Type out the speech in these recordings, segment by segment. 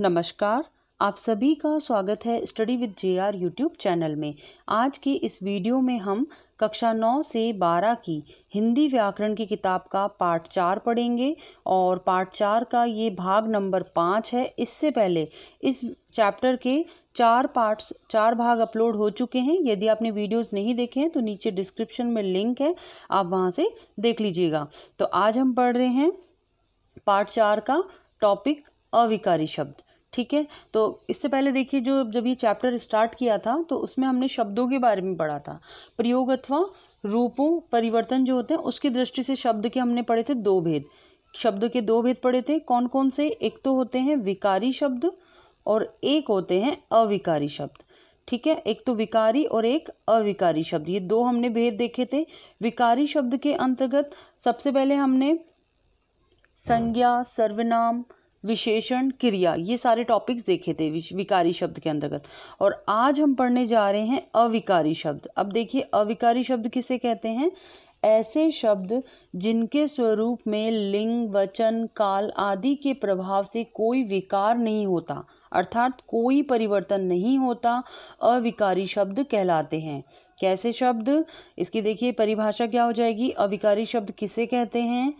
नमस्कार आप सभी का स्वागत है study with J R YouTube channel में आज की इस वीडियो में हम कक्षा 9 से 12 की हिंदी व्याकरण की किताब का पार्ट चार पढ़ेंगे और पार्ट चार का ये भाग नंबर पाँच है इससे पहले इस चैप्टर के चार पार्ट्स चार भाग अपलोड हो चुके हैं यदि आपने वीडियोस नहीं देखे हैं तो नीचे डिस्क्रिप्शन में लिंक है आप वहाँ से देख लीजिएगा तो आज हम पढ़ रहे हैं पार्ट चार का टॉपिक अविकारी शब्द ठीक है तो इससे पहले देखिए जो जब ये चैप्टर स्टार्ट किया था तो उसमें हमने शब्दों के बारे में पढ़ा था प्रयोग अथवा रूपों परिवर्तन जो होते हैं उसकी दृष्टि से शब्द के हमने पढ़े थे दो भेद शब्द के दो भेद पढ़े थे कौन कौन से एक तो होते हैं विकारी शब्द और एक होते हैं अविकारी शब्द ठीक है एक तो विकारी और एक अविकारी शब्द ये दो हमने भेद देखे थे विकारी शब्द के अंतर्गत सबसे पहले हमने संज्ञा सर्वनाम विशेषण क्रिया ये सारे टॉपिक्स देखे थे विकारी शब्द के अंतर्गत और आज हम पढ़ने जा रहे हैं अविकारी शब्द अब देखिए अविकारी शब्द किसे कहते हैं ऐसे शब्द जिनके स्वरूप में लिंग वचन काल आदि के प्रभाव से कोई विकार नहीं होता अर्थात कोई परिवर्तन नहीं होता अविकारी शब्द कहलाते हैं कैसे शब्द इसकी देखिए परिभाषा क्या हो जाएगी अविकारी शब्द किसे कहते हैं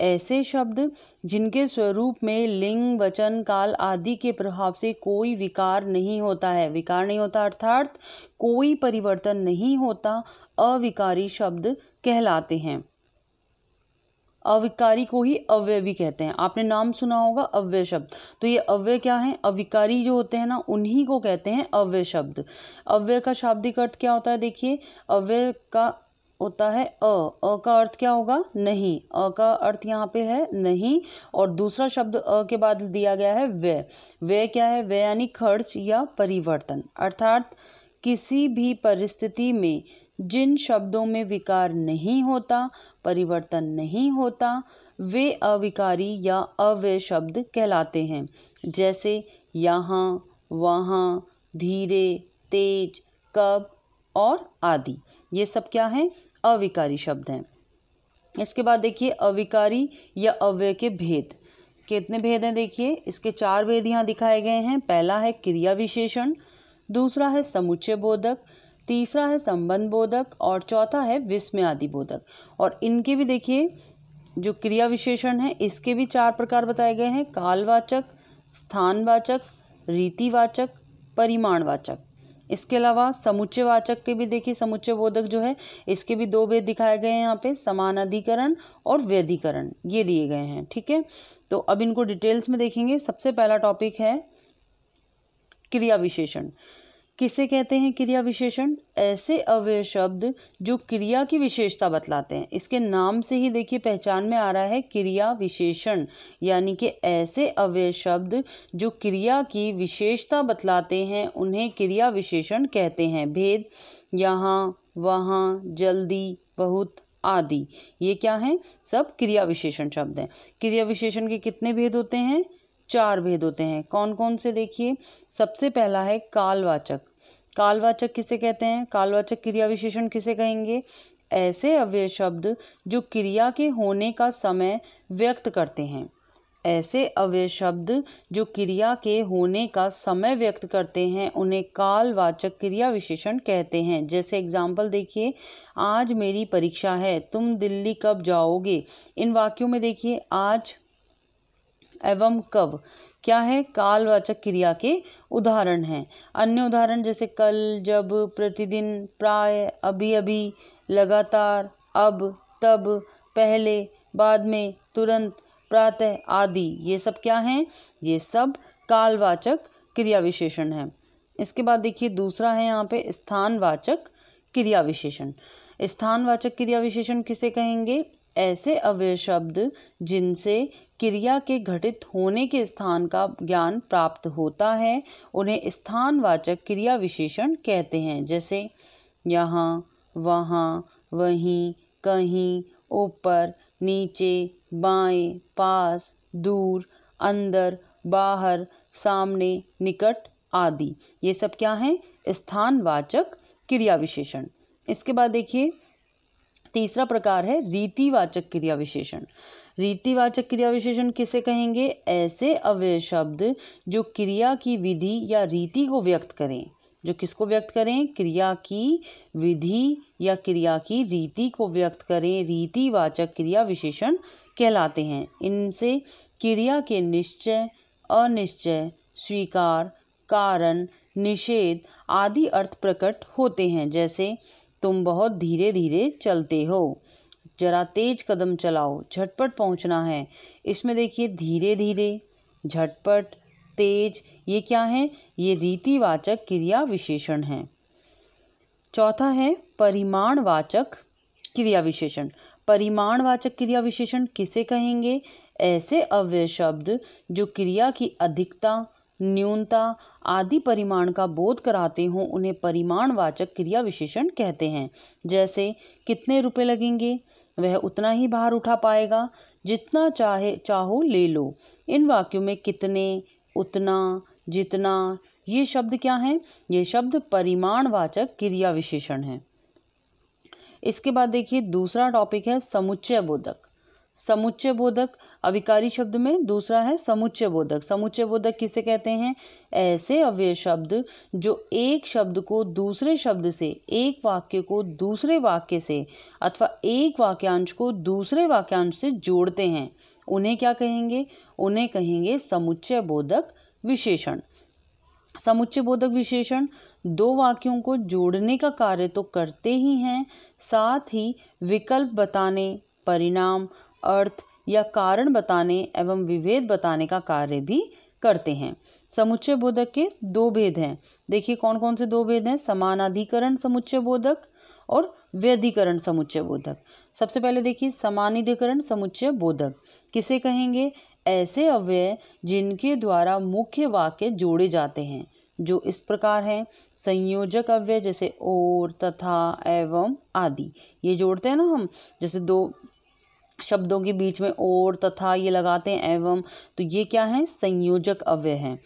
ऐसे शब्द जिनके स्वरूप में लिंग वचन काल आदि के प्रभाव से कोई विकार नहीं होता है विकार नहीं होता अर्थात कोई परिवर्तन नहीं होता अविकारी शब्द कहलाते हैं अविकारी को ही अव्यय भी कहते हैं आपने नाम सुना होगा अव्यय शब्द तो ये अव्यय क्या है अविकारी जो होते हैं ना उन्हीं को कहते हैं अव्यय शब्द अव्यय का शाब्दिक अर्थ क्या होता है देखिए अव्यय का होता है अ अ का अर्थ क्या होगा नहीं अ का अर्थ यहाँ पे है नहीं और दूसरा शब्द अ के बाद दिया गया है व्यय व्यय क्या है व्यय यानी खर्च या परिवर्तन अर्थात किसी भी परिस्थिति में जिन शब्दों में विकार नहीं होता परिवर्तन नहीं होता वे अविकारी या अव्यय शब्द कहलाते हैं जैसे यहाँ वहाँ धीरे तेज कब और आदि ये सब क्या है अविकारी शब्द हैं इसके बाद देखिए अविकारी या अव्यय के भेद कितने भेद हैं देखिए इसके चार भेद यहाँ दिखाए गए हैं पहला है क्रिया विशेषण दूसरा है समुच्चय बोधक तीसरा है संबंध बोधक और चौथा है विस्मय आदि बोधक और इनके भी देखिए जो क्रिया विशेषण है इसके भी चार प्रकार बताए गए हैं कालवाचक स्थानवाचक रीतिवाचक परिमाणवाचक इसके अलावा समुच्चय वाचक के भी देखिए समुच्चय बोधक जो है इसके भी दो भेद दिखाए गए हैं यहाँ पे समान अधिकरण और व्यधिकरण ये दिए गए हैं ठीक है तो अब इनको डिटेल्स में देखेंगे सबसे पहला टॉपिक है क्रिया विशेषण किसे कहते हैं क्रिया विशेषण ऐसे अव्यय शब्द जो क्रिया की विशेषता बतलाते हैं इसके नाम से ही देखिए पहचान में आ रहा है क्रिया विशेषण यानी कि ऐसे अव्यय शब्द जो क्रिया की विशेषता बतलाते हैं उन्हें क्रिया विशेषण कहते हैं भेद यहाँ वहाँ जल्दी बहुत आदि ये क्या हैं सब क्रिया विशेषण शब्द हैं क्रिया विशेषण के कितने भेद होते हैं चार भेद होते हैं कौन कौन से देखिए सबसे पहला है कालवाचक कालवाचक किसे कहते हैं कालवाचक क्रिया विशेषण किसे कहेंगे ऐसे अव्यय शब्द जो क्रिया के होने का समय व्यक्त करते हैं ऐसे अव्यय शब्द जो क्रिया के होने का समय व्यक्त करते हैं उन्हें कालवाचक क्रिया विशेषण कहते हैं जैसे एग्जाम्पल देखिए आज मेरी परीक्षा है तुम दिल्ली कब जाओगे इन वाक्यों में देखिए आज एवं कब क्या है कालवाचक क्रिया के उदाहरण हैं अन्य उदाहरण जैसे कल जब प्रतिदिन प्राय अभी अभी लगातार अब तब पहले बाद में तुरंत प्रातः आदि ये सब क्या हैं ये सब कालवाचक क्रिया विशेषण हैं इसके बाद देखिए दूसरा है यहाँ पे स्थानवाचक क्रिया विशेषण स्थानवाचक क्रिया विशेषण किसे कहेंगे ऐसे अव्यय शब्द जिनसे क्रिया के घटित होने के स्थान का ज्ञान प्राप्त होता है उन्हें स्थानवाचक क्रिया विशेषण कहते हैं जैसे यहाँ वहाँ वहीं कहीं ऊपर नीचे बाएं पास दूर अंदर बाहर सामने निकट आदि ये सब क्या हैं स्थानवाचक क्रिया विशेषण इसके बाद देखिए तीसरा प्रकार है रीतिवाचक क्रिया विशेषण रीतिवाचक क्रिया विशेषण किसे कहेंगे ऐसे अव्यय शब्द जो क्रिया की विधि या रीति को व्यक्त करें जो किसको व्यक्त करें क्रिया की विधि या क्रिया की रीति को व्यक्त करें रीतिवाचक क्रिया विशेषण कहलाते हैं इनसे क्रिया के निश्चय अनिश्चय स्वीकार कारण निषेध आदि अर्थ प्रकट होते हैं जैसे तुम बहुत धीरे धीरे चलते हो ज़रा तेज कदम चलाओ झटपट पहुंचना है इसमें देखिए धीरे धीरे झटपट तेज ये क्या है ये रीतिवाचक क्रिया विशेषण हैं चौथा है परिमाणवाचक क्रिया विशेषण परिमाणवाचक क्रिया विशेषण किसे कहेंगे ऐसे अव्यय शब्द जो क्रिया की अधिकता न्यूनता आदि परिमाण का बोध कराते हों उन्हें परिमाणवाचक क्रिया विशेषण कहते हैं जैसे कितने रुपए लगेंगे वह उतना ही भार उठा पाएगा जितना चाहे चाहो ले लो इन वाक्यों में कितने उतना जितना ये शब्द क्या हैं ये शब्द परिमाणवाचक क्रिया विशेषण हैं इसके बाद देखिए दूसरा टॉपिक है समुच्चय बोधक समुच्चय बोधक अविकारी शब्द में दूसरा है समुच्चय बोधक समुच्चय बोधक किसे कहते हैं ऐसे अव्यय शब्द जो एक शब्द को दूसरे शब्द से एक वाक्य को दूसरे वाक्य से अथवा एक वाक्यांश को दूसरे वाक्यांश से जोड़ते हैं उन्हें क्या कहेंगे उन्हें कहेंगे समुच्चय बोधक विशेषण समुच्चय बोधक विशेषण दो वाक्यों को जोड़ने का कार्य तो करते ही हैं साथ ही विकल्प बताने परिणाम अर्थ या कारण बताने एवं विभेद बताने का कार्य भी करते हैं समुच्चय बोधक के दो भेद हैं देखिए कौन कौन से दो भेद हैं समानाधिकरण समुच्चय बोधक और व्यधिकरण समुच्चय बोधक सबसे पहले देखिए समानिधिकरण समुच्चय बोधक किसे कहेंगे ऐसे अव्यय जिनके द्वारा मुख्य वाक्य जोड़े जाते हैं जो इस प्रकार हैं संयोजक अव्यय जैसे और तथा एवं आदि ये जोड़ते हैं ना हम जैसे दो शब्दों के बीच में और तथा ये लगाते हैं एवं तो ये क्या है संयोजक अव्यय हैं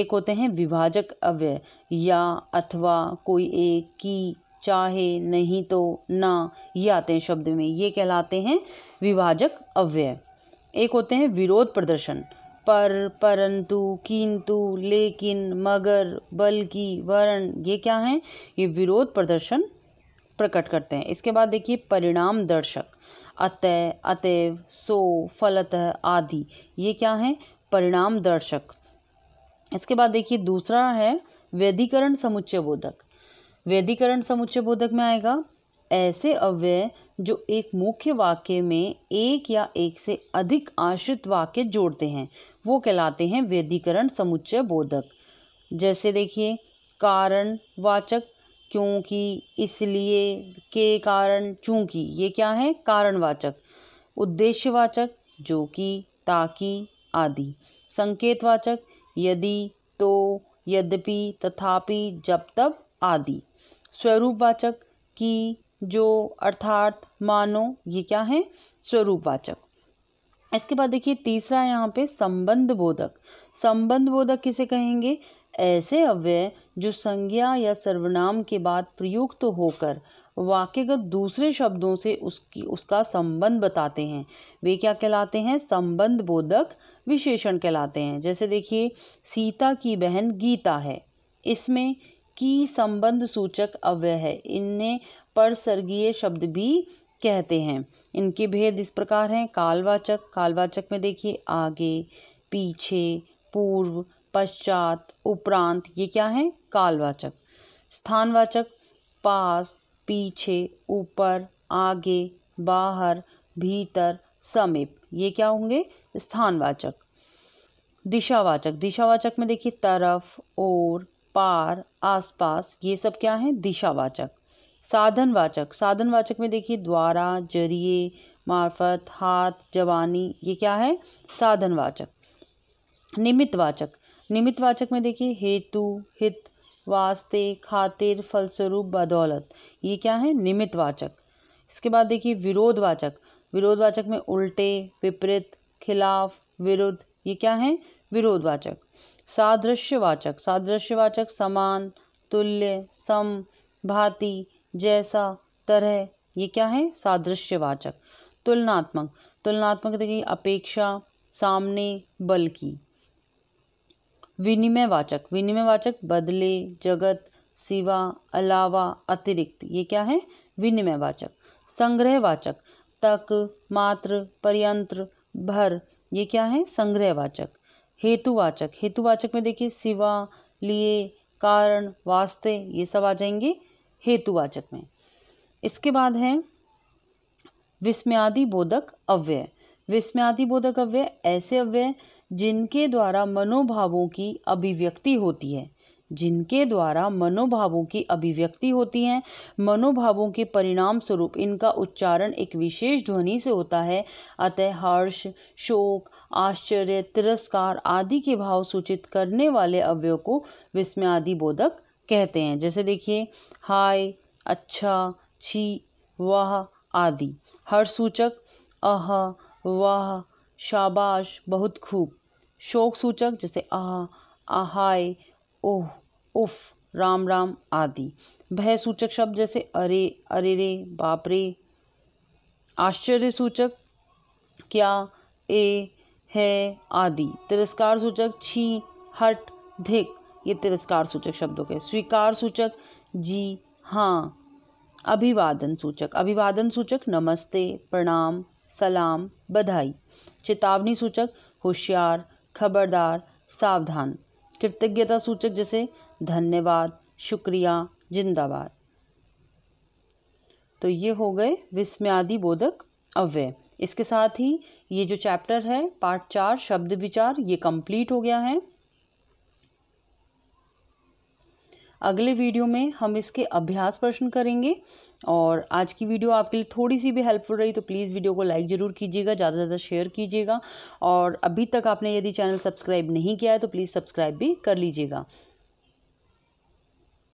एक होते हैं विभाजक अव्यय या अथवा कोई एक की चाहे नहीं तो ना ये आते हैं शब्द में ये कहलाते हैं विभाजक अव्यय एक होते हैं विरोध प्रदर्शन पर परंतु किंतु लेकिन मगर बल्कि वरण ये क्या हैं ये विरोध प्रदर्शन प्रकट करते हैं इसके बाद देखिए परिणाम दर्शक अतः अतएव सो फलतः आदि ये क्या हैं परिणाम दर्शक इसके बाद देखिए दूसरा है व्यधिकरण समुच्चय बोधक वैधिकरण समुच्चय बोधक में आएगा ऐसे अव्यय जो एक मुख्य वाक्य में एक या एक से अधिक आश्रित वाक्य जोड़ते हैं वो कहलाते हैं वैधिकरण समुच्चय बोधक जैसे देखिए कारण वाचक क्योंकि इसलिए के कारण चूंकि ये क्या है कारणवाचक उद्देश्यवाचक जो कि ताकि आदि संकेतवाचक यदि तो यद्यपि तथापि जब तब आदि स्वरूपवाचक की जो अर्थात मानो ये क्या है स्वरूपवाचक इसके बाद देखिए तीसरा यहाँ पे संबंध बोधक संबंध बोधक किसे कहेंगे ऐसे अव्यय जो संज्ञा या सर्वनाम के बाद प्रयुक्त तो होकर वाक्यगत दूसरे शब्दों से उसकी उसका संबंध बताते हैं वे क्या कहलाते हैं संबंध बोधक विशेषण कहलाते हैं जैसे देखिए सीता की बहन गीता है इसमें की संबंध सूचक अव्यय है इन्हें परसर्गीय शब्द भी कहते हैं इनके भेद इस प्रकार हैं कालवाचक कालवाचक में देखिए आगे पीछे पूर्व पश्चात उपरांत ये क्या है कालवाचक स्थानवाचक पास पीछे ऊपर आगे बाहर भीतर समीप ये क्या होंगे स्थानवाचक दिशावाचक दिशावाचक में देखिए तरफ ओर पार आसपास ये सब क्या है दिशावाचक साधनवाचक साधनवाचक में देखिए द्वारा जरिए मार्फत हाथ जवानी ये क्या है साधनवाचक निमित्तवाचक निमित्तवाचक में देखिए हेतु हित वास्ते खातिर फलस्वरूप बदौलत ये क्या है निमित्तवाचक इसके बाद देखिए विरोधवाचक विरोधवाचक में उल्टे विपरीत खिलाफ विरुद्ध ये क्या है विरोधवाचक सादृश्यवाचक सादृश्यवाचक समान तुल्य सम भांति जैसा तरह ये क्या है सादृश्यवाचक तुलनात्मक तुलनात्मक देखिए अपेक्षा सामने बल्कि विनिमयवाचक विनिमयवाचक बदले जगत सिवा अलावा अतिरिक्त ये क्या है विनिमयवाचक संग्रहवाचक तक मात्र पर्यंत्र भर ये क्या है संग्रहवाचक हेतुवाचक हेतुवाचक में देखिए सिवा लिए कारण वास्ते ये सब आ जाएंगे हेतुवाचक में इसके बाद है विस्म्यादि बोधक अव्यय विस्म्यादि बोधक अव्यय ऐसे अव्यय जिनके द्वारा मनोभावों की अभिव्यक्ति होती है जिनके द्वारा मनोभावों की अभिव्यक्ति होती है मनोभावों के परिणाम स्वरूप इनका उच्चारण एक विशेष ध्वनि से होता है अतः हर्ष शोक आश्चर्य तिरस्कार आदि के भाव सूचित करने वाले अवयव को विस्मयादि बोधक कहते हैं जैसे देखिए हाय अच्छा छी वाह आदि सूचक अह वाह शाबाश बहुत खूब शोक सूचक जैसे आह आहाय ओह उफ राम राम आदि भय सूचक शब्द जैसे अरे अरे रे बाप रे आश्चर्य सूचक क्या ए है आदि तिरस्कार सूचक छी हट धिक ये तिरस्कार सूचक शब्दों के स्वीकार सूचक जी हाँ अभिवादन सूचक अभिवादन सूचक नमस्ते प्रणाम सलाम बधाई चेतावनी सूचक होशियार खबरदार सावधान कृतज्ञता सूचक जैसे धन्यवाद शुक्रिया जिंदाबाद तो ये हो गए विस्म्यादि बोधक अव्यय इसके साथ ही ये जो चैप्टर है पार्ट चार शब्द विचार ये कंप्लीट हो गया है अगले वीडियो में हम इसके अभ्यास प्रश्न करेंगे और आज की वीडियो आपके लिए थोड़ी सी भी हेल्पफुल रही तो प्लीज़ वीडियो को लाइक ज़रूर कीजिएगा ज़्यादा से ज़्यादा शेयर कीजिएगा और अभी तक आपने यदि चैनल सब्सक्राइब नहीं किया है तो प्लीज़ सब्सक्राइब भी कर लीजिएगा